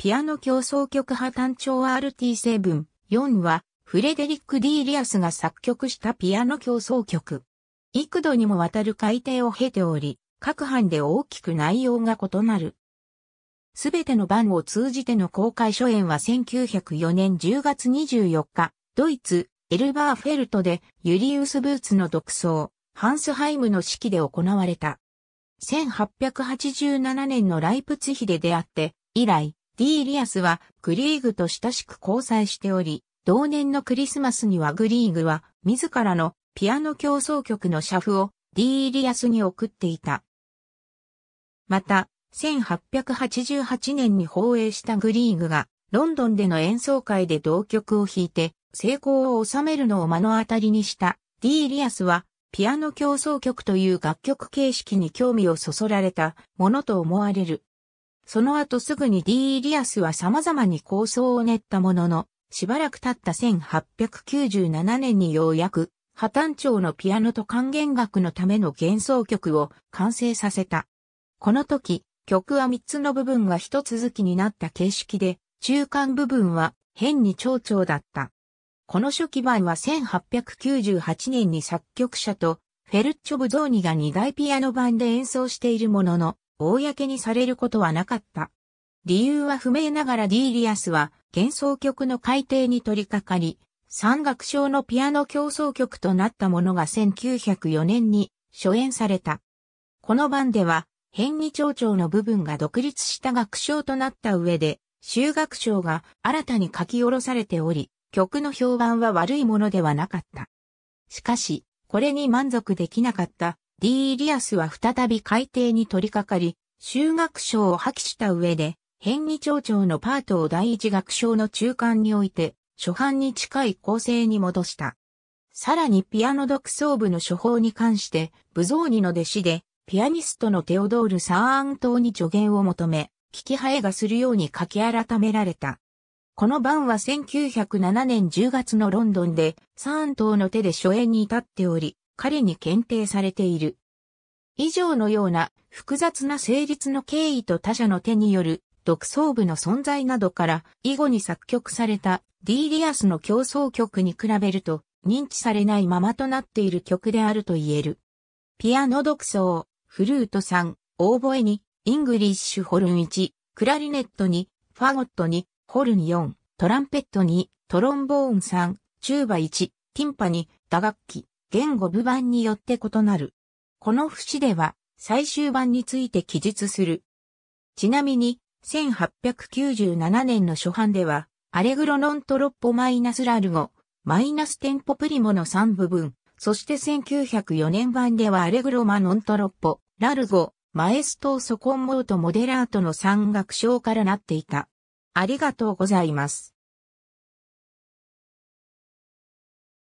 ピアノ競争曲派単調 RT7、4は、フレデリック・ディーリアスが作曲したピアノ競争曲。幾度にもわたる改定を経ており、各版で大きく内容が異なる。すべての版を通じての公開初演は1904年10月24日、ドイツ、エルバーフェルトでユリウス・ブーツの独奏、ハンスハイムの指揮で行われた。1887年のライプツヒで出会って、以来、ディーリアスはグリーグと親しく交際しており、同年のクリスマスにはグリーグは自らのピアノ競争曲の社譜をディーリアスに送っていた。また、1888年に放映したグリーグがロンドンでの演奏会で同曲を弾いて成功を収めるのを目の当たりにしたディーリアスはピアノ競争曲という楽曲形式に興味をそそられたものと思われる。その後すぐに D・ イリアスは様々に構想を練ったものの、しばらく経った1897年にようやく、破綻調のピアノと還元楽のための幻想曲を完成させた。この時、曲は3つの部分が一続きになった形式で、中間部分は変に長調だった。この初期版は1898年に作曲者とフェルッチョ・ブゾーニが2大ピアノ版で演奏しているものの、公にされることはなかった。理由は不明ながらディーリアスは幻想曲の改定に取り掛かり、山岳賞のピアノ競争曲となったものが1904年に初演された。この版では、変に長調の部分が独立した楽章となった上で、修学章が新たに書き下ろされており、曲の評判は悪いものではなかった。しかし、これに満足できなかったディーリアスは再び海底に取り掛かり、修学賞を破棄した上で、変異町長のパートを第一学賞の中間において、初版に近い構成に戻した。さらにピアノ独奏部の処方に関して、ブゾーニの弟子で、ピアニストのテオドール・サーアン島に助言を求め、聞き生えがするように書き改められた。この版は1907年10月のロンドンで、サーン島の手で初演に至っており、彼に検定されている。以上のような複雑な成立の経緯と他者の手による独創部の存在などから以後に作曲された D リアスの競争曲に比べると認知されないままとなっている曲であると言える。ピアノ独奏、フルート3、オーボエに、イングリッシュホルン1、クラリネット2、ファゴット2、ホルン4、トランペット2、トロンボーン3、チューバ1、ティンパ2、打楽器、言語部版によって異なる。この節では最終版について記述する。ちなみに、1897年の初版では、アレグロノントロッポマイナスラルゴ、マイナステンポプリモの3部分、そして1904年版ではアレグロマノントロッポ、ラルゴ、マエストーソコンモートモデラートの3楽章からなっていた。ありがとうございます。